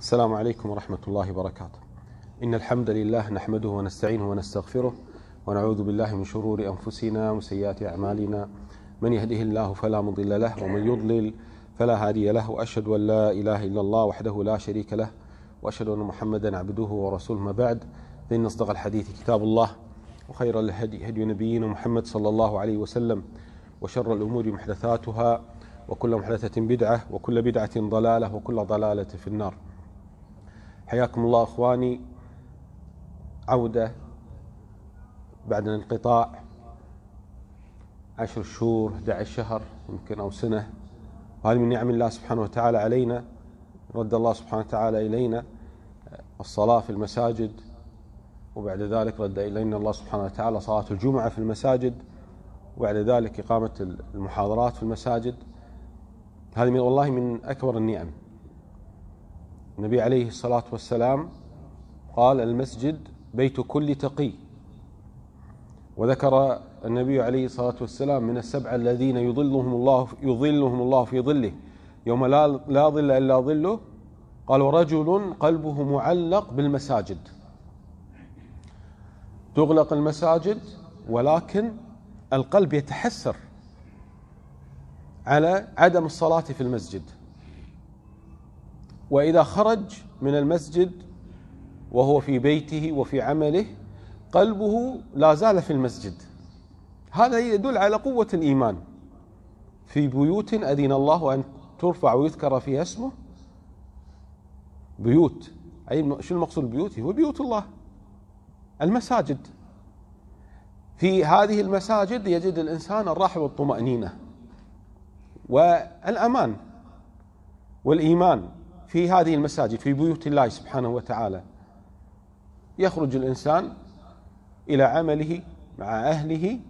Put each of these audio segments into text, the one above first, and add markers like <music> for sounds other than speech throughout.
السلام عليكم ورحمة الله وبركاته إن الحمد لله نحمده ونستعينه ونستغفره ونعوذ بالله من شرور أنفسنا وسيئات أعمالنا من يهده الله فلا مضل له ومن يضلل فلا هادي له وأشهد أن لا إله إلا الله وحده لا شريك له وأشهد أن محمدا عبده ورسوله ما بعد فإن أصدق الحديث كتاب الله وخير الهدي هدي نبينا محمد صلى الله عليه وسلم وشر الأمور محدثاتها وكل محدثة بدعة وكل بدعة ضلالة وكل ضلالة في النار حياكم الله اخواني عوده بعد الانقطاع عشر شهور 11 شهر يمكن او سنه وهذه من نعم الله سبحانه وتعالى علينا رد الله سبحانه وتعالى الينا الصلاه في المساجد وبعد ذلك رد الينا الله سبحانه وتعالى صلاه الجمعه في المساجد وبعد ذلك اقامه المحاضرات في المساجد هذه والله من اكبر النعم النبي عليه الصلاة والسلام قال المسجد بيت كل تقي وذكر النبي عليه الصلاة والسلام من السبعة الذين يظلهم الله يظلهم الله في ظله يوم لا لا ظل إلا ظله قال ورجل قلبه معلق بالمساجد تغلق المساجد ولكن القلب يتحسر على عدم الصلاة في المسجد واذا خرج من المسجد وهو في بيته وفي عمله قلبه لا زال في المسجد هذا يدل على قوه الايمان في بيوت اذن الله ان ترفع ويذكر فيها اسمه بيوت اي شو المقصود بيوت هو بيوت الله المساجد في هذه المساجد يجد الانسان الراحه والطمانينه والامان والايمان في هذه المساجد في بيوت الله سبحانه وتعالى يخرج الانسان الى عمله مع اهله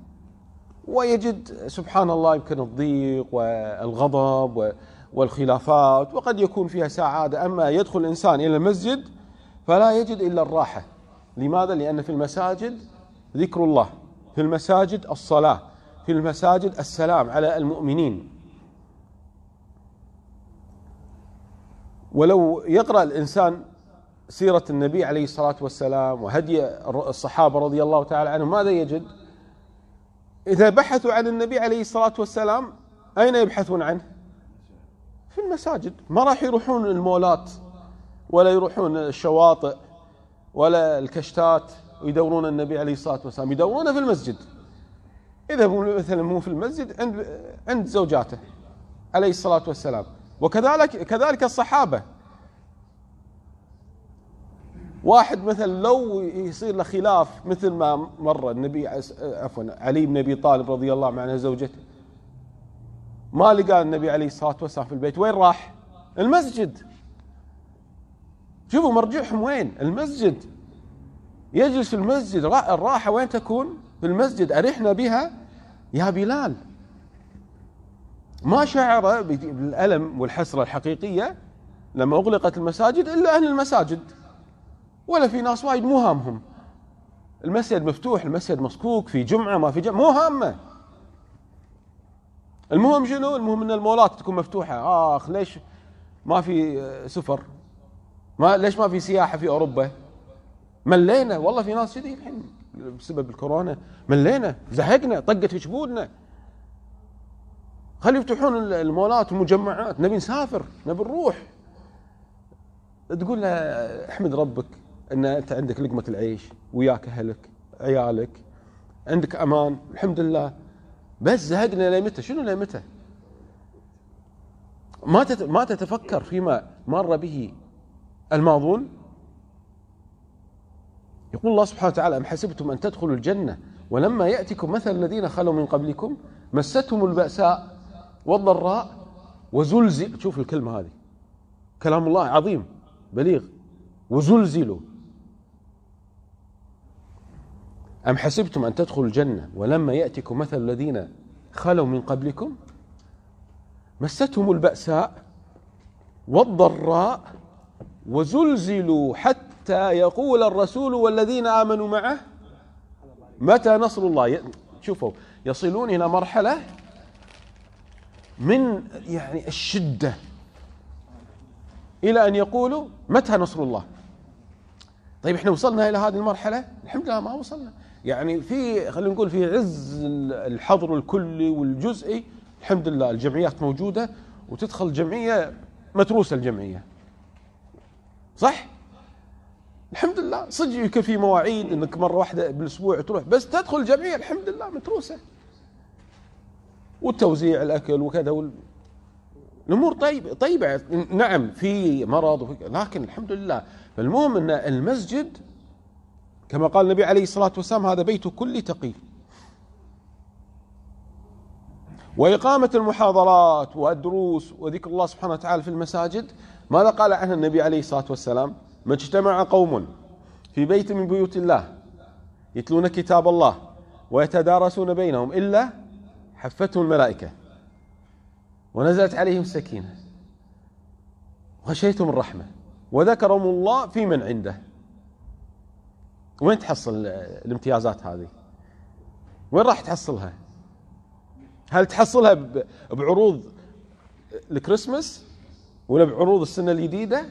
ويجد سبحان الله يمكن الضيق والغضب والخلافات وقد يكون فيها سعاده اما يدخل الانسان الى المسجد فلا يجد الا الراحه لماذا؟ لان في المساجد ذكر الله في المساجد الصلاه في المساجد السلام على المؤمنين ولو يقرأ الإنسان سيرة النبي عليه الصلاة والسلام وهدي الصحابة رضي الله تعالى عنهم ماذا يجد؟ إذا بحثوا عن النبي عليه الصلاة والسلام أين يبحثون عنه؟ في المساجد ما راح يروحون المولات ولا يروحون الشواطئ ولا الكشتات ويدورون النبي عليه الصلاة والسلام يدورونه في المسجد إذا مثلا مو في المسجد عند عند زوجاته عليه الصلاة والسلام وكذلك كذلك الصحابه واحد مثلا لو يصير له خلاف مثل ما مر النبي عفوا علي بن ابي طالب رضي الله عنه زوجته ما لقى النبي عليه الصلاه والسلام في البيت وين راح؟ المسجد شوفوا مرجعهم وين؟ المسجد يجلس في المسجد الراحه وين تكون؟ في المسجد ارحنا بها يا بلال ما شعر بالألم والحسرة الحقيقية لما أغلقت المساجد إلا أهل المساجد ولا في ناس وايد مو هامهم المسجد مفتوح المسجد مصكوك في جمعة ما في جمعة مو هامة المهم شنو المهم أن المولات تكون مفتوحة آخ ليش ما في سفر ما ليش ما في سياحة في أوروبا ملينا والله في ناس كذي الحين بسبب الكورونا ملينا زهقنا طقت في شبودنا خلي يفتحون المولات والمجمعات نبي نسافر نبي نروح تقول له احمد ربك ان انت عندك لقمه العيش وياك اهلك عيالك عندك امان الحمد لله بس زهقنا لمتى شنو لمتى ما ما تتفكر فيما مر به الماضون يقول الله سبحانه وتعالى أم حسبتم أن تدخلوا الجنة ولما يأتكم مثل الذين خلوا من قبلكم مستهم البأساء والضراء وزلزل شوف الكلمة هذه كلام الله عظيم بليغ وزلزلوا أم حسبتم أن تدخلوا الجنة ولما يأتكم مثل الذين خلوا من قبلكم مستهم البأساء والضراء وزلزلوا حتى يقول الرسول والذين آمنوا معه متى نصر الله شوفوا يصلون إلى مرحلة من يعني الشدة إلى أن يقولوا متى نصر الله طيب احنا وصلنا إلى هذه المرحلة الحمد لله ما وصلنا يعني في خلينا نقول في عز الحظر الكلي والجزئي الحمد لله الجمعيات موجودة وتدخل جمعية متروسة الجمعية صح؟ الحمد لله صدق يكفي مواعيد انك مره واحده بالاسبوع تروح بس تدخل جمعيه الحمد لله متروسه والتوزيع الاكل وكذا الامور طيبه طيبه نعم في مرض وفي لكن الحمد لله فالمهم ان المسجد كما قال النبي عليه الصلاه والسلام هذا بيت كل تقي وإقامة المحاضرات والدروس وذكر الله سبحانه وتعالى في المساجد ماذا قال عنها النبي عليه الصلاة والسلام ما اجتمع قوم في بيت من بيوت الله يتلون كتاب الله ويتدارسون بينهم إلا حفته الملائكة ونزلت عليهم السكينة وغشيتهم الرحمة وذكرهم الله في من عنده وين تحصل الامتيازات هذه وين راح تحصلها هل تحصلها بعروض الكريسماس ولا بعروض السنة الجديدة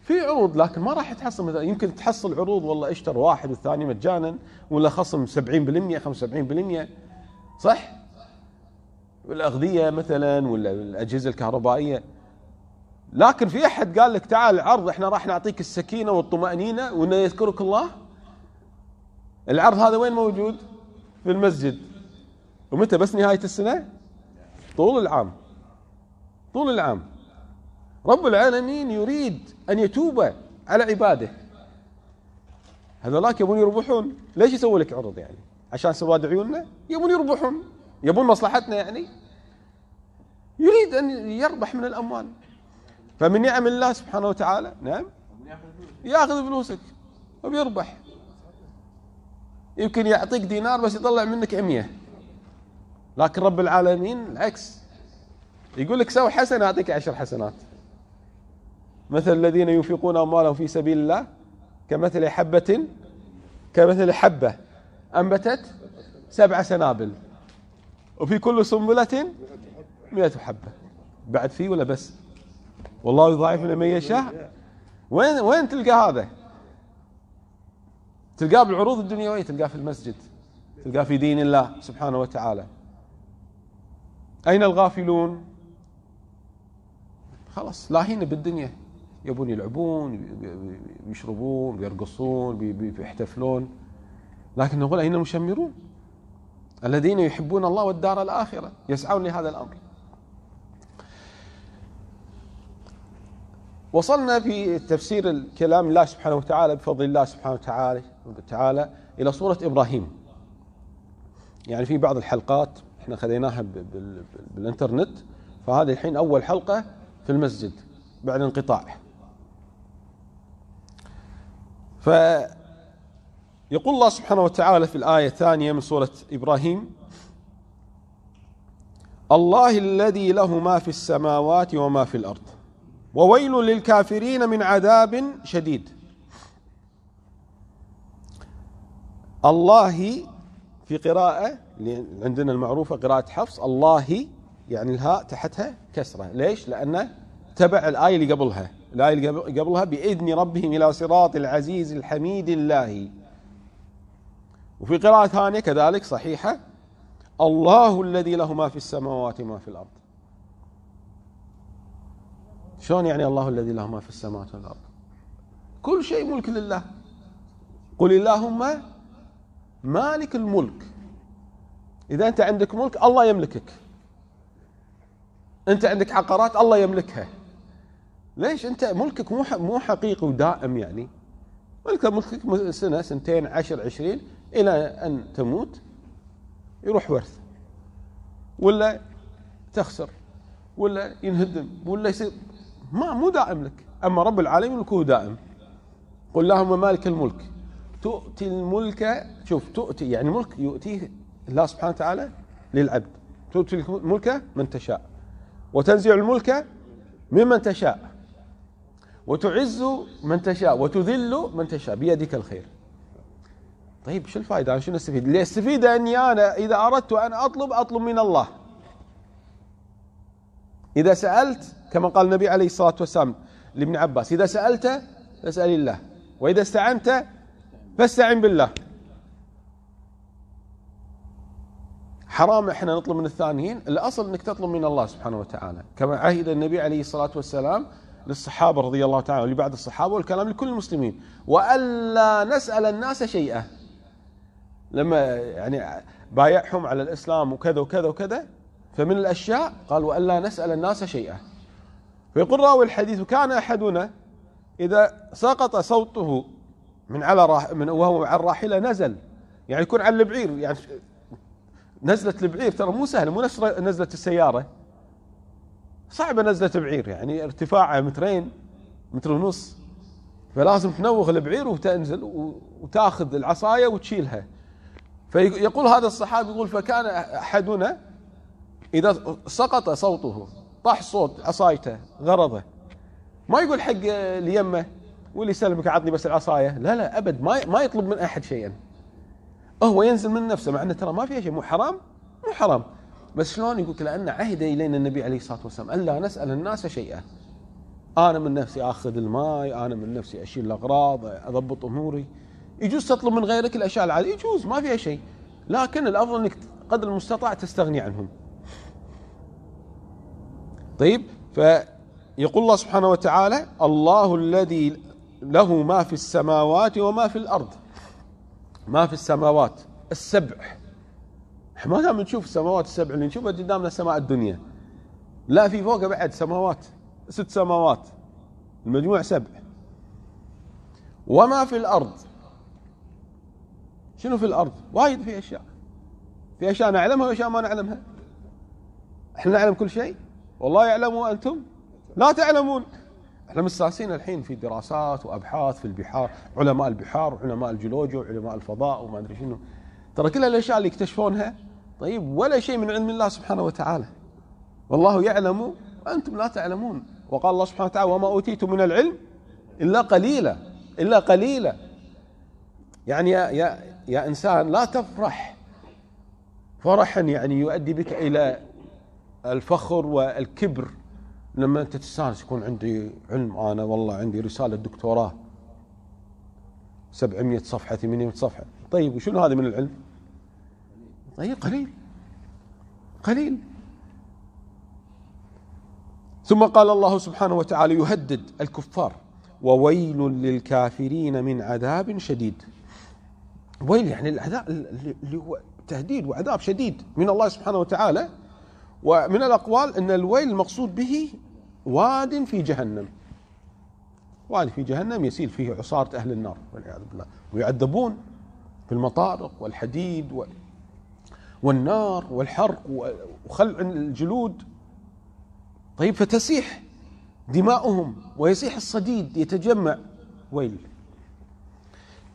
في عروض لكن ما راح تحصل مثلا يمكن تحصل عروض والله اشتر واحد والثاني مجانا ولا خصم 70% 75% صح والأغذية مثلا ولا الأجهزة الكهربائية لكن في أحد قال لك تعال عرض احنا راح نعطيك السكينة والطمأنينة وأنه يذكرك الله العرض هذا وين موجود في المسجد ومتى بس نهاية السنة طول العام طول العام رب العالمين يريد أن يتوب على عباده هذولاك يبون يربحون ليش يسوي لك عرض يعني عشان سواد عيوننا يبون يربحون يبون مصلحتنا يعني يريد ان يربح من الاموال فمن نعم الله سبحانه وتعالى نعم ياخذ فلوسك وبيربح يمكن يعطيك دينار بس يطلع منك 100 لكن رب العالمين العكس يقول لك سوي حسنه اعطيك عشر حسنات مثل الذين ينفقون اموالهم في سبيل الله كمثل حبه كمثل حبه أنبتت سبع سنابل وفي كل سنبلة مئة حبة بعد فيه ولا بس والله يضاعف لمن يشاء وين وين تلقى هذا تلقاه بالعروض الدنيوية تلقاه في المسجد تلقاه في دين الله سبحانه وتعالى أين الغافلون خلاص لاهين بالدنيا يبون يلعبون يشربون بيرقصون بيحتفلون لكن نقول أين المشمرون الذين يحبون الله والدار الآخرة يسعون لهذا الأمر وصلنا في تفسير الكلام الله سبحانه وتعالى بفضل الله سبحانه وتعالى تعالى إلى صورة إبراهيم يعني في بعض الحلقات احنا خذيناها بالانترنت فهذه الحين أول حلقة في المسجد بعد انقطاع ف يقول الله سبحانه وتعالى في الآية الثانية من سورة إبراهيم الله الذي له ما في السماوات وما في الأرض وويل للكافرين من عذاب شديد الله في قراءة عندنا المعروفة قراءة حفص الله يعني الهاء تحتها كسرة ليش؟ لأنه تبع الآية اللي قبلها الآية اللي قبلها بإذن ربهم إلى صراط العزيز الحميد الله وفي قراءة ثانية كذلك صحيحة الله الذي له ما في السماوات وما في الأرض شلون يعني الله الذي له ما في السماوات والأرض كل شيء ملك لله قل اللهم مالك الملك إذا أنت عندك ملك الله يملكك أنت عندك عقارات الله يملكها ليش أنت ملكك مو مو حقيقي ودائم يعني ملكك ملكك سنة سنتين عشر عشرين إلى أن تموت يروح ورث ولا تخسر ولا ينهدم ولا يصير ما مو دائم لك أما رب العالمين ملكه دائم قل اللهم مالك الملك تؤتي الملك شوف تؤتي يعني ملك يؤتيه الله سبحانه وتعالى للعبد تؤتي الملك من تشاء وتنزع الملك ممن تشاء وتعز من تشاء وتذل من تشاء بيدك الخير طيب شو الفائده انا شنو استفيد؟ اللي استفيده اني انا اذا اردت ان اطلب اطلب من الله. اذا سالت كما قال النبي عليه الصلاه والسلام لابن عباس اذا سالت فاسال الله واذا استعنت فاستعن بالله. حرام احنا نطلب من الثانيين، الاصل انك تطلب من الله سبحانه وتعالى، كما عهد النبي عليه الصلاه والسلام للصحابه رضي الله تعالى ولبعض الصحابه والكلام لكل المسلمين، والا نسال الناس شيئا. لما يعني بايعهم على الإسلام وكذا وكذا وكذا فمن الأشياء قال وألا نسأل الناس شيئا فيقول راوي الحديث كان أحدنا إذا سقط صوته من على راح من وهو على الراحلة نزل يعني يكون على البعير يعني نزلة البعير ترى مو سهلة مو نفس نزلة السيارة صعبة نزلة بعير يعني ارتفاعها مترين متر ونص فلازم تنوغ البعير وتنزل وتاخذ العصاية وتشيلها فيقول هذا الصحابي يقول فكان أحدنا إذا سقط صوته طاح صوت عصايته غرضه ما يقول حق اللي يمه واللي يسلمك عطني بس العصايه لا لا ابد ما ما يطلب من احد شيئا هو ينزل من نفسه مع انه ترى ما فيها شيء مو حرام مو حرام بس شلون يقول لان عهد الينا النبي عليه الصلاه والسلام الا نسال الناس شيئا انا من نفسي اخذ الماي انا من نفسي اشيل الاغراض اضبط اموري يجوز تطلب من غيرك الاشياء العاديه يجوز ما فيها شيء لكن الافضل انك قدر المستطاع تستغني عنهم طيب فيقول الله سبحانه وتعالى الله الذي له ما في السماوات وما في الارض ما في السماوات السبع ما دام نشوف السماوات السبع اللي نشوفها قدامنا سماء الدنيا لا في فوق بعد سماوات ست سماوات المجموع سبع وما في الارض شنو في الارض وايد في اشياء في اشياء نعلمها واشياء ما نعلمها احنا نعلم كل شيء والله يعلم وانتم لا تعلمون احنا مستانسين الحين في دراسات وابحاث في البحار علماء البحار وعلماء الجيولوجيا وعلماء الفضاء وما ادري شنو ترى كل الاشياء اللي يكتشفونها طيب ولا شيء من علم الله سبحانه وتعالى والله يعلم وانتم لا تعلمون وقال الله سبحانه وتعالى وما اوتيتم من العلم الا قليلا الا قليلا يعني يا, يا يا إنسان لا تفرح فرحا يعني يؤدي بك إلى الفخر والكبر لما أنت تستانس يكون عندي علم أنا والله عندي رسالة دكتوراه 700 صفحة 800 صفحة طيب وشنو هذا من العلم طيب قليل قليل ثم قال الله سبحانه وتعالى يهدد الكفار وويل للكافرين من عذاب شديد ويل يعني العذاب اللي هو تهديد وعذاب شديد من الله سبحانه وتعالى ومن الأقوال أن الويل المقصود به واد في جهنم واد في جهنم يسيل فيه عصارة أهل النار والعياذ بالله ويعذبون في المطارق والحديد والنار والحرق وخلع الجلود طيب فتسيح دماؤهم ويسيح الصديد يتجمع ويل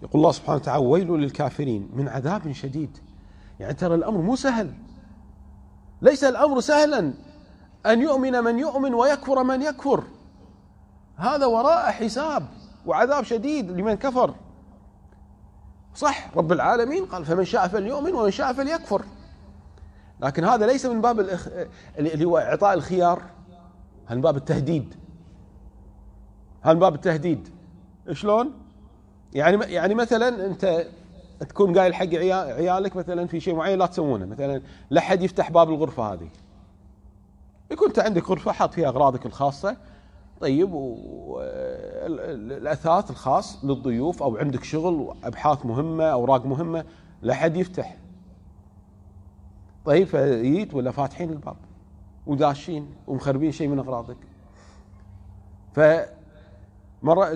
يقول الله سبحانه وتعالى ويل للكافرين من عذاب شديد يعني ترى الأمر مو سهل ليس الأمر سهلا أن يؤمن من يؤمن ويكفر من يكفر هذا وراء حساب وعذاب شديد لمن كفر صح رب العالمين قال فمن شاء فليؤمن ومن شاء فليكفر لكن هذا ليس من باب الإخ... اللي هو إعطاء الخيار هذا من باب التهديد هذا من باب التهديد شلون؟ يعني يعني مثلا انت تكون قايل حق عيالك مثلا في شيء معين لا تسوونه مثلا لا حد يفتح باب الغرفه هذه يكون انت عندك غرفه حاط فيها اغراضك الخاصه طيب والاثاث الخاص للضيوف او عندك شغل ابحاث مهمه اوراق مهمه لا حد يفتح طيب فجيت ولا فاتحين الباب وداشين ومخربين شيء من اغراضك ف مرة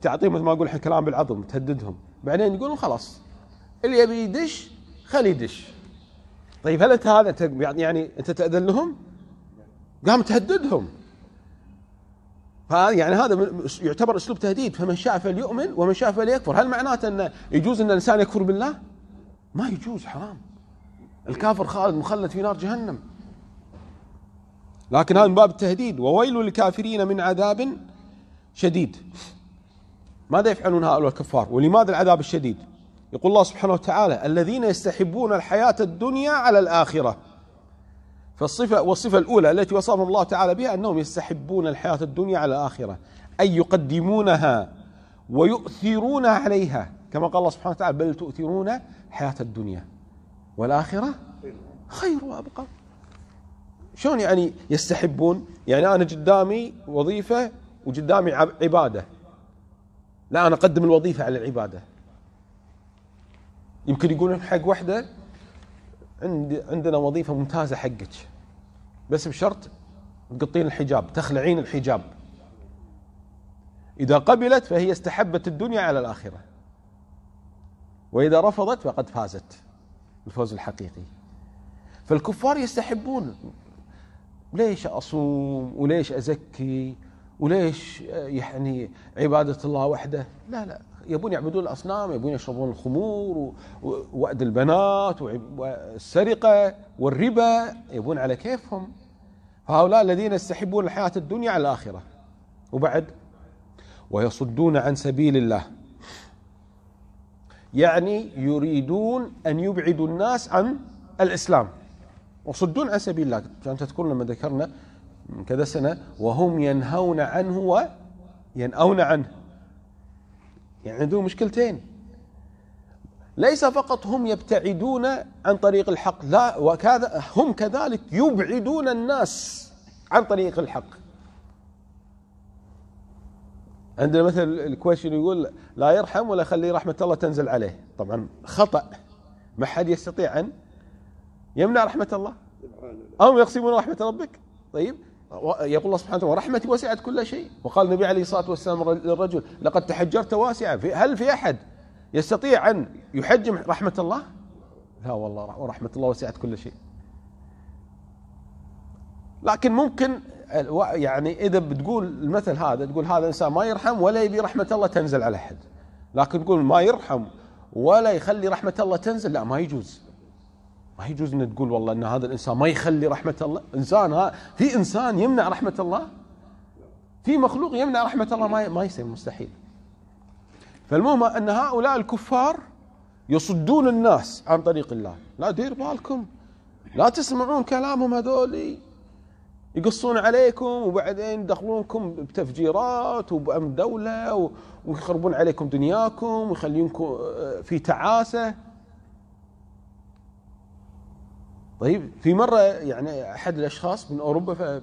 تعطيهم مثل ما أقول الحين كلام بالعظم تهددهم بعدين يقولون خلاص اللي يبي يدش خليه يدش طيب هل انت هذا يعني-, يعني انت تاذن لهم؟ قام تهددهم فهذا يعني هذا يعتبر اسلوب تهديد فمن شاء فليؤمن ومن شاء فليكفر هل معناته ان يجوز ان الانسان يكفر بالله؟ ما يجوز حرام الكافر خالد مخلد في نار جهنم لكن هذا من باب التهديد وويل للكافرين من عذاب شديد ماذا يفعلون هؤلاء الكفار ولماذا العذاب الشديد يقول الله سبحانه وتعالى الذين يستحبون الحياة الدنيا على الآخرة فالصفة والصفة الأولى التي وصفهم الله تعالى بها أنهم يستحبون الحياة الدنيا على الآخرة أي يقدمونها ويؤثرون عليها كما قال الله سبحانه وتعالى بل تؤثرون حياة الدنيا والآخرة خير وأبقى شلون يعني يستحبون يعني أنا قدامي وظيفة وقدامي عباده لا انا اقدم الوظيفه على العباده يمكن يقولون حق وحده عندي عندنا وظيفه ممتازه حقك بس بشرط تقطين الحجاب تخلعين الحجاب اذا قبلت فهي استحبت الدنيا على الاخره واذا رفضت فقد فازت الفوز الحقيقي فالكفار يستحبون ليش اصوم وليش ازكي وليش يعني عبادة الله وحده لا لا يبون يعبدون الأصنام يبون يشربون الخمور ووأد البنات والسرقة والربا يبون على كيفهم فهؤلاء الذين يستحبون الحياة الدنيا على الآخرة وبعد ويصدون عن سبيل الله يعني يريدون أن يبعدوا الناس عن الإسلام وصدون عن سبيل الله كانت تذكرون لما ذكرنا من كذا سنة وهم ينهون عنه وينأون عنه يعني عندهم مشكلتين ليس فقط هم يبتعدون عن طريق الحق لا وكذا هم كذلك يبعدون الناس عن طريق الحق عندنا مثل الكويشن يقول لا يرحم ولا خلي رحمة الله تنزل عليه طبعا خطأ ما حد يستطيع أن يمنع رحمة الله أو يقسمون رحمة ربك طيب يقول الله سبحانه وتعالى ورحمتي وسعت كل شيء وقال النبي عليه الصلاة والسلام للرجل لقد تحجرت واسعا هل في أحد يستطيع أن يحجم رحمة الله لا والله ورحمة الله وسعت كل شيء لكن ممكن يعني إذا بتقول المثل هذا تقول هذا إنسان ما يرحم ولا يبي رحمة الله تنزل على أحد لكن تقول ما يرحم ولا يخلي رحمة الله تنزل لا ما يجوز يجوز ان تقول والله ان هذا الانسان ما يخلي رحمه الله انسان ها في انسان يمنع رحمه الله في مخلوق يمنع رحمه الله ما ما يصير مستحيل فالمهم ان هؤلاء الكفار يصدون الناس عن طريق الله لا دير بالكم لا تسمعون كلامهم هذول يقصون عليكم وبعدين يدخلونكم بتفجيرات وبأمن دولة ويخربون عليكم دنياكم ويخليونكم آه، في تعاسة طيب في مره يعني احد الاشخاص من اوروبا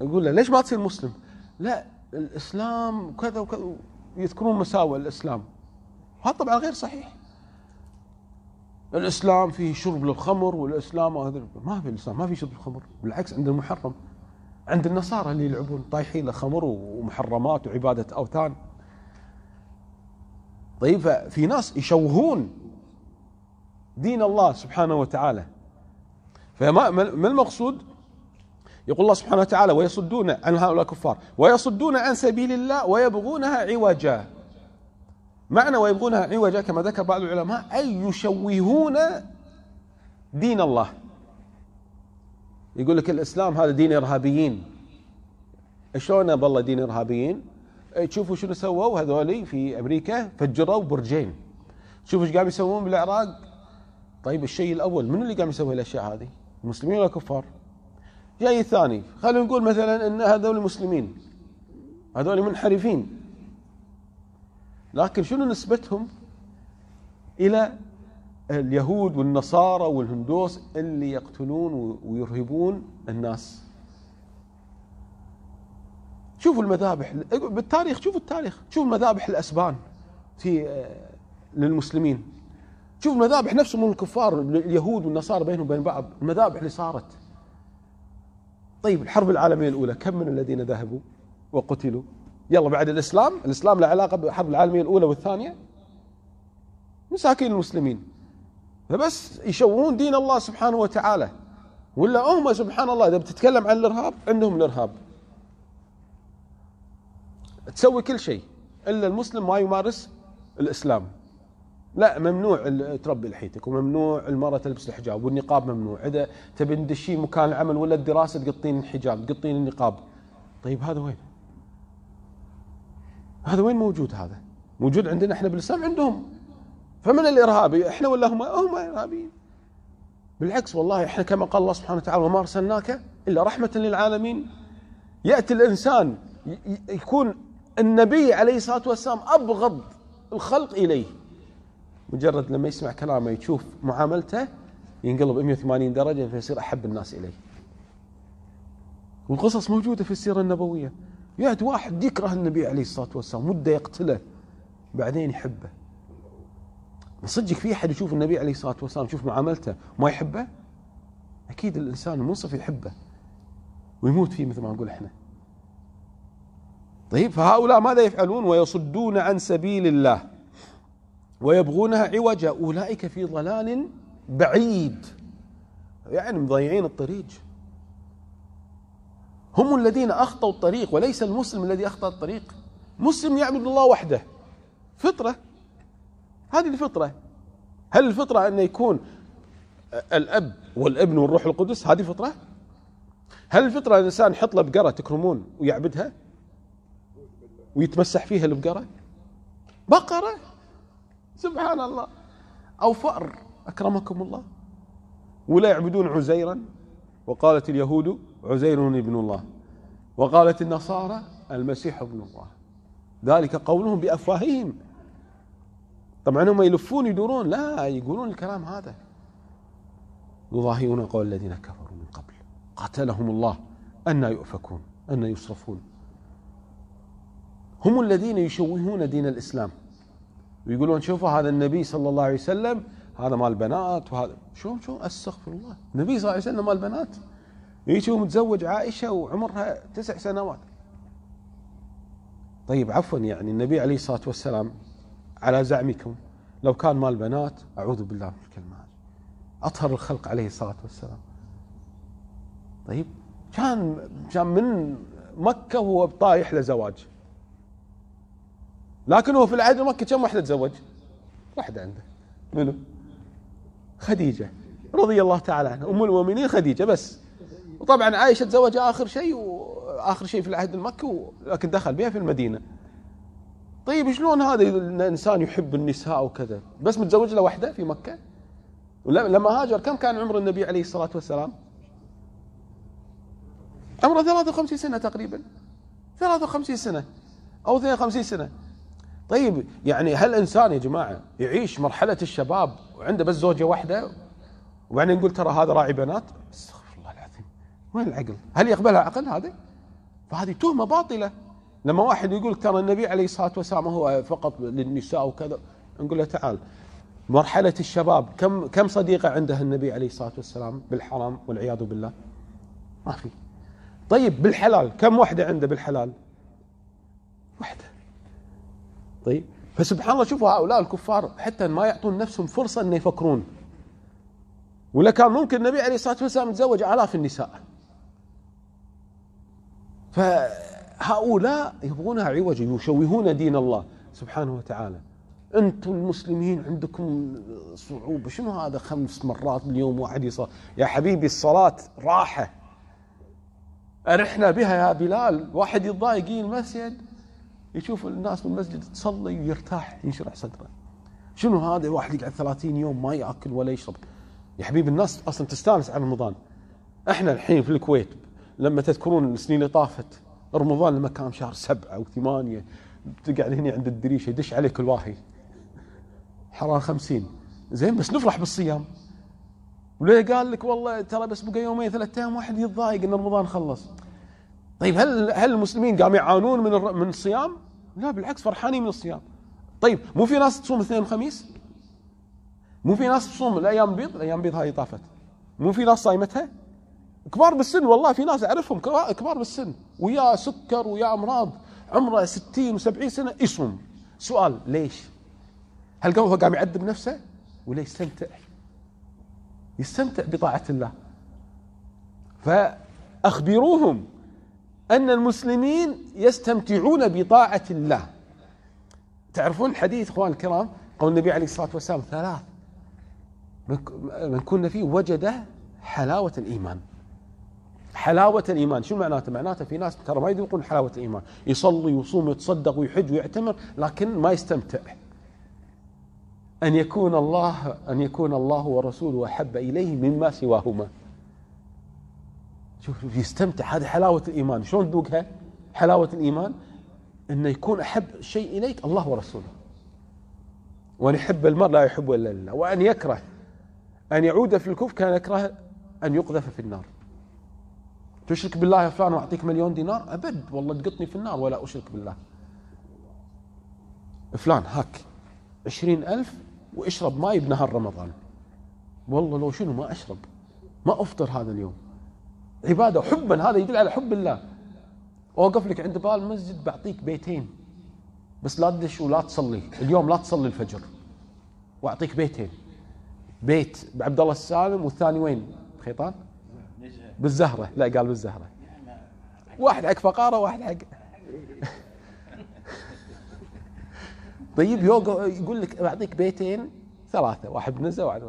يقول له ليش ما تصير مسلم؟ لا الاسلام وكذا وكذا يذكرون مساوئ الاسلام هذا طبعا غير صحيح الاسلام فيه شرب للخمر والاسلام ما في الاسلام ما في شرب الخمر بالعكس عند المحرم عند النصارى اللي يلعبون طايحين له خمر ومحرمات وعباده اوثان طيب ففي ناس يشوهون دين الله سبحانه وتعالى فما ما المقصود يقول الله سبحانه وتعالى ويصدون عن هؤلاء الكفار ويصدون عن سبيل الله ويبغونها عوجا معنى ويبغونها عوجا كما ذكر بعض العلماء أي يشوهون دين الله يقول لك الإسلام هذا دين إرهابيين شلون بالله دين إرهابيين تشوفوا إيه، شنو سووا هذولي في أمريكا فجروا برجين شوفوا ايش قام يسوون بالعراق طيب الشيء الأول من اللي قام يسوي الأشياء هذه مسلمين ولا كفار جاي ثاني خلينا نقول مثلا ان هذول مسلمين هذول منحرفين لكن شنو نسبتهم الى اليهود والنصارى والهندوس اللي يقتلون ويرهبون الناس شوفوا المذابح بالتاريخ شوفوا التاريخ شوفوا مذابح الاسبان في آه، للمسلمين شوف المذابح نفسهم من الكفار اليهود والنصارى بينهم وبين بعض المذابح اللي صارت طيب الحرب العالمية الأولى كم من الذين ذهبوا وقتلوا يلا بعد الإسلام الإسلام له علاقة بالحرب العالمية الأولى والثانية مساكين المسلمين فبس يشوهون دين الله سبحانه وتعالى ولا هم سبحان الله إذا بتتكلم عن الإرهاب عندهم الإرهاب تسوي كل شيء إلا المسلم ما يمارس الإسلام لا ممنوع تربي لحيتك وممنوع المراه تلبس الحجاب والنقاب ممنوع اذا تبي تدشي مكان العمل ولا الدراسه تقطين الحجاب تقطين النقاب طيب هذا وين؟ هذا وين موجود هذا؟ موجود عندنا احنا بالاسلام عندهم فمن الارهابي احنا ولا هم هم ارهابيين بالعكس والله احنا كما قال الله سبحانه وتعالى وما ارسلناك الا رحمه للعالمين ياتي الانسان يكون النبي عليه الصلاه والسلام ابغض الخلق اليه مجرد لما يسمع كلامه يشوف معاملته ينقلب 180 درجة فيصير أحب الناس إليه والقصص موجودة في السيرة النبوية يأتي واحد يكره النبي عليه الصلاة والسلام وده يقتله بعدين يحبه صدق في أحد يشوف النبي عليه الصلاة والسلام يشوف معاملته ما يحبه أكيد الإنسان المنصف يحبه ويموت فيه مثل ما نقول إحنا طيب فهؤلاء ماذا يفعلون ويصدون عن سبيل الله ويبغونها عوجا أولئك في ضلال بعيد يعني مضيعين الطريق هم الذين أخطوا الطريق وليس المسلم الذي أخطأ الطريق مسلم يعبد الله وحده فطرة هذه الفطرة هل الفطرة أن يكون الأب والابن والروح القدس هذه فطرة هل الفطرة ان الإنسان يحط له بقرة تكرمون ويعبدها ويتمسح فيها البقرة بقرة سبحان الله أو فأر أكرمكم الله ولا يعبدون عزيرا وقالت اليهود عزير ابن الله وقالت النصارى المسيح ابن الله ذلك قولهم بأفواههم طبعا هم يلفون يدورون لا يقولون الكلام هذا يضاهئون قول الذين كفروا من قبل قتلهم الله أن يؤفكون أن يصرفون هم الذين يشوهون دين الإسلام ويقولون شوفوا هذا النبي صلى الله عليه وسلم هذا مال بنات وهذا شو شو استغفر الله النبي صلى الله عليه وسلم مال بنات يجي متزوج عائشه وعمرها تسع سنوات طيب عفوا يعني النبي عليه الصلاه والسلام على زعمكم لو كان مال بنات اعوذ بالله من الكلمه هذه اطهر الخلق عليه الصلاه والسلام طيب كان كان من مكه وهو طايح لزواج لكن هو في العهد المكي كم واحده تزوج؟ واحده عنده منو؟ خديجه رضي الله تعالى عنها ام المؤمنين خديجه بس وطبعا عائشه تزوج اخر شيء واخر شيء في العهد المكي لكن دخل بها في المدينه طيب شلون هذا الانسان يحب النساء وكذا بس متزوج له واحده في مكه ولما هاجر كم كان عمر النبي عليه الصلاه والسلام؟ عمره 53 سنه تقريبا 53 سنه او 52 سنه طيب يعني هل انسان يا جماعه يعيش مرحله الشباب وعنده بس زوجه واحده وبعدين نقول ترى هذا راعي بنات استغفر الله العظيم وين العقل؟ هل يقبلها عقل هذه فهذه تهمه باطله لما واحد يقول ترى النبي عليه الصلاه والسلام هو فقط للنساء وكذا نقول له تعال مرحله الشباب كم كم صديقه عندها النبي عليه الصلاه والسلام بالحرام والعياذ بالله؟ ما في طيب بالحلال كم واحده عنده بالحلال؟ واحده طيب فسبحان الله شوفوا هؤلاء الكفار حتى ما يعطون نفسهم فرصة أن يفكرون ولا كان ممكن النبي عليه الصلاة والسلام تزوج آلاف النساء فهؤلاء يبغونها عوج يشوهون دين الله سبحانه وتعالى انتم المسلمين عندكم صعوبه شنو هذا خمس مرات باليوم واحد يصلي يا حبيبي الصلاه راحه ارحنا بها يا بلال واحد يتضايق المسجد يشوف الناس بالمسجد تصلي ويرتاح ينشرح صدره شنو هذا واحد يقعد 30 يوم ما ياكل ولا يشرب يا حبيبي الناس اصلا تستانس على رمضان احنا الحين في الكويت لما تذكرون السنين اللي طافت رمضان لما كان شهر سبعة وثمانية تقعد هنا عند الدريشة يدش عليك الواهي حرارة خمسين زين بس نفرح بالصيام وليه قال لك والله ترى بس بقى يومين ثلاثة ايام واحد يتضايق ان رمضان خلص طيب هل هل المسلمين قام يعانون من من الصيام؟ لا بالعكس فرحانين من الصيام. طيب مو في ناس تصوم اثنين وخميس؟ مو في ناس تصوم الايام بيض؟ الايام بيض هاي طافت. مو في ناس صايمتها؟ كبار بالسن والله في ناس اعرفهم كبار بالسن ويا سكر ويا امراض عمره 60 و70 سنه يصوم. سؤال ليش؟ هل هو قام يعذب نفسه ولا يستمتع؟ يستمتع بطاعه الله. فاخبروهم أن المسلمين يستمتعون بطاعة الله تعرفون الحديث اخوان الكرام قول النبي عليه الصلاه والسلام ثلاث من كنا فيه وجد حلاوه الايمان حلاوة الإيمان شو معناته؟ معناته في ناس ترى ما يذوقون حلاوة الإيمان يصلي ويصوم ويتصدق ويحج ويعتمر لكن ما يستمتع أن يكون الله أن يكون الله ورسوله أحب إليه مما سواهما شوف يستمتع هذه حلاوة الإيمان شلون تذوقها حلاوة الإيمان أنه يكون أحب شيء إليك الله ورسوله وأن يحب المرء لا يحبه إلا لله وأن يكره أن يعود في الكفر كان يكره أن يقذف في النار تشرك بالله يا فلان وأعطيك مليون دينار أبد والله تقطني في النار ولا أشرك بالله فلان هاك عشرين ألف واشرب ماي بنهار رمضان والله لو شنو ما أشرب ما أفطر هذا اليوم عبادة حبا هذا يدل على حب الله أوقف لك عند باب المسجد بعطيك بيتين بس لا تدش ولا تصلي اليوم لا تصلي الفجر وأعطيك بيتين بيت بعبد الله السالم والثاني وين بخيطان بالزهرة لا قال بالزهرة واحد حق فقارة واحد حق <laughs> طيب يقول لك بعطيك بيتين ثلاثة واحد بنزة واحد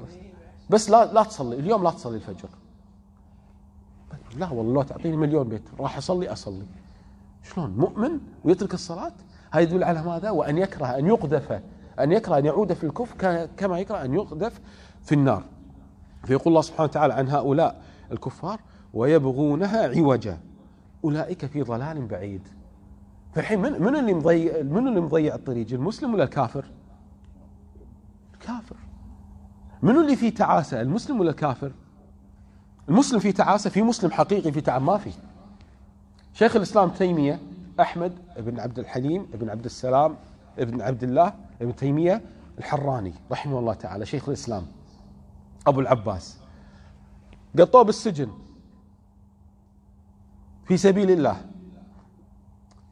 بس لا لا تصلي اليوم لا تصلي الفجر لا والله تعطيني مليون بيت راح اصلي اصلي شلون مؤمن ويترك الصلاه هذا يدل على ماذا وان يكره ان يقذف ان يكره ان يعود في الكفر كما يكره ان يقذف في النار فيقول الله سبحانه وتعالى عن هؤلاء الكفار ويبغونها عوجا اولئك في ضلال بعيد فالحين من من اللي مضيع من اللي مضيع الطريق المسلم ولا الكافر؟ الكافر من اللي فيه تعاسه المسلم ولا الكافر؟ المسلم في تعاسة في مسلم حقيقي في تعب ما في شيخ الإسلام تيمية أحمد بن عبد الحليم بن عبد السلام بن عبد الله بن تيمية الحراني رحمه الله تعالى شيخ الإسلام أبو العباس قطوه بالسجن في سبيل الله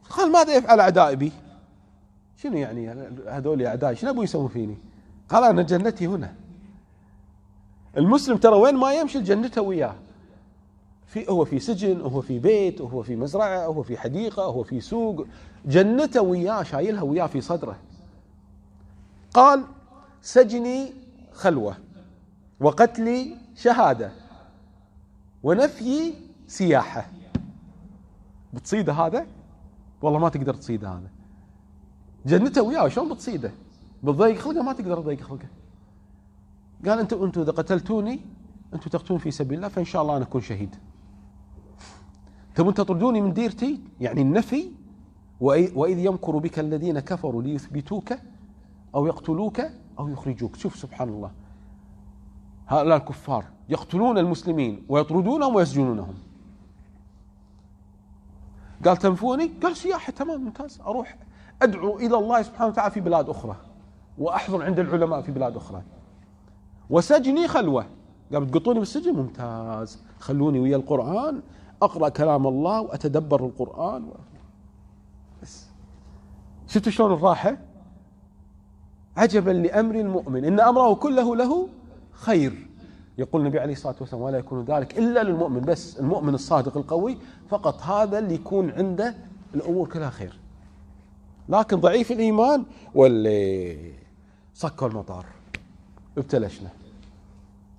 قال ماذا يفعل أعدائي بي شنو يعني هذول أعدائي شنو أبوي يسوون فيني قال أنا جنتي هنا المسلم ترى وين ما يمشي جنته وياه في هو في سجن هو في بيت هو في مزرعة هو في حديقة هو في سوق جنته وياه شايلها وياه في صدره قال سجني خلوة وقتلي شهادة ونفيي سياحة بتصيده هذا والله ما تقدر تصيده هذا جنته وياه شلون بتصيده بتضيق خلقه ما تقدر تضيق خلقه قال انتم انتم اذا قتلتوني انتم تقتلون في سبيل الله فان شاء الله انا اكون شهيد تبون تطردوني من ديرتي يعني النفي واذ يمكر بك الذين كفروا ليثبتوك او يقتلوك او يخرجوك شوف سبحان الله هؤلاء الكفار يقتلون المسلمين ويطردونهم ويسجنونهم قال تنفوني قال سياحة تمام ممتاز أروح أدعو إلى الله سبحانه وتعالى في بلاد أخرى وأحضر عند العلماء في بلاد أخرى وسجني خلوة قام تقطوني بالسجن ممتاز خلوني ويا القرآن أقرأ كلام الله وأتدبر القرآن و... بس شفتوا شلون الراحة عجبا لأمر المؤمن إن أمره كله له خير يقول النبي عليه الصلاة والسلام ولا يكون ذلك إلا للمؤمن بس المؤمن الصادق القوي فقط هذا اللي يكون عنده الأمور كلها خير لكن ضعيف الإيمان واللي صكوا المطار ابتلشنا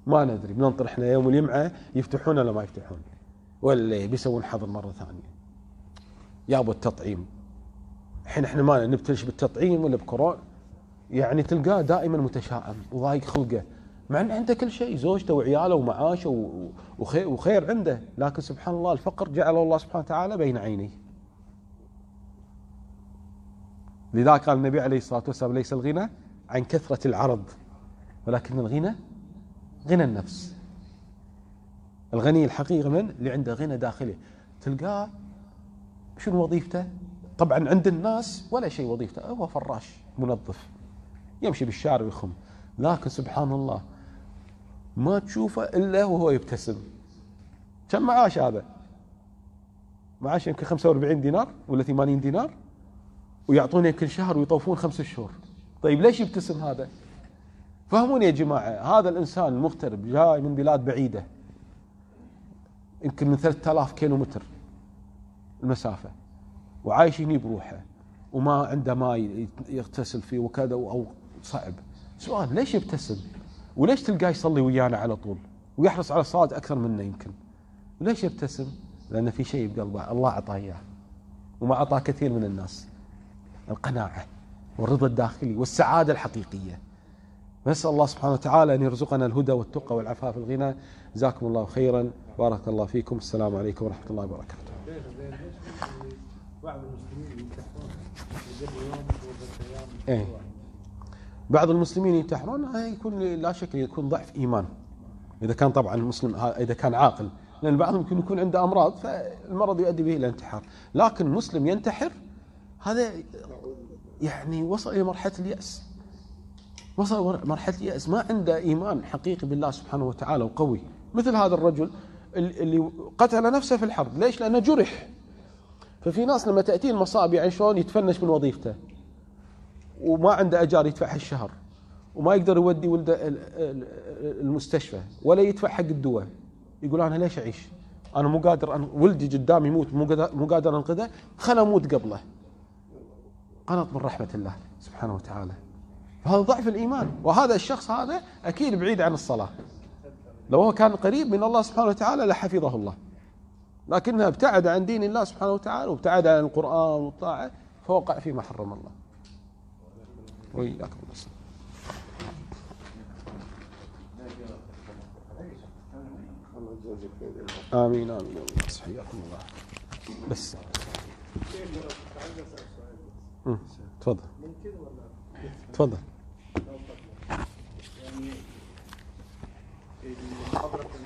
ما ندري بننطر احنا يوم الجمعه يفتحون ولا ما يفتحون ولا بيسوون حظر مره ثانيه ابو التطعيم الحين احنا ما نبتلش بالتطعيم ولا بكورونا يعني تلقاه دائما متشائم وضايق خلقه مع انه عنده كل شيء زوجته وعياله ومعاشه وخير عنده لكن سبحان الله الفقر جعله الله سبحانه وتعالى بين عينيه لذا قال النبي عليه الصلاه والسلام ليس الغنى عن كثره العرض ولكن الغنى غنى النفس الغني الحقيقي من اللي عنده غنى داخلي تلقاه شنو وظيفته طبعا عند الناس ولا شيء وظيفته هو فراش منظف يمشي بالشارع ويخم لكن سبحان الله ما تشوفه الا وهو يبتسم كم معاش هذا معاش يمكن 45 دينار ولا 80 دينار ويعطونه كل شهر ويطوفون خمس شهور طيب ليش يبتسم هذا فهموني يا جماعة هذا الإنسان المغترب جاي من بلاد بعيدة يمكن من 3000 كيلو متر المسافة وعايش هني بروحه وما عنده ما يغتسل فيه وكذا أو صعب سؤال ليش يبتسم وليش تلقاه يصلي ويانا على طول ويحرص على الصلاة أكثر منا يمكن ليش يبتسم لأن في شيء بقلبه الله أعطاه إياه وما أعطاه كثير من الناس القناعة والرضا الداخلي والسعادة الحقيقية نسأل الله سبحانه وتعالى أن يرزقنا الهدى والتقى والعفاف والغنى جزاكم الله خيرا بارك الله فيكم السلام عليكم ورحمة الله وبركاته إيه؟ بعض المسلمين ينتحرون آه، يكون لا شك يكون ضعف إيمان إذا كان طبعا المسلم آه، إذا كان عاقل لأن بعضهم يمكن يكون عنده أمراض فالمرض يؤدي به إلى الانتحار لكن مسلم ينتحر هذا يعني وصل إلى مرحلة اليأس وصل مرحله الياس ما عنده ايمان حقيقي بالله سبحانه وتعالى وقوي مثل هذا الرجل اللي قتل نفسه في الحرب ليش لانه جرح ففي ناس لما تاتيه المصائب يعني شلون يتفنش من وظيفته وما عنده اجار يدفع الشهر وما يقدر يودي ولده المستشفى ولا يدفع حق الدواء يقول انا ليش اعيش؟ انا مو قادر أن ولدي قدامي يموت مو قادر انقذه خل اموت قبله قنط من رحمه الله سبحانه وتعالى هذا ضعف الإيمان وهذا الشخص هذا أكيد بعيد عن الصلاة لو هو كان قريب من الله سبحانه وتعالى لحفظه الله لكنه ابتعد عن دين الله سبحانه وتعالى وابتعد عن القرآن والطاعة فوقع فيما حرم الله وإياكم الله آمين آمين الله حياكم الله بس تفضل تفضل Gracias.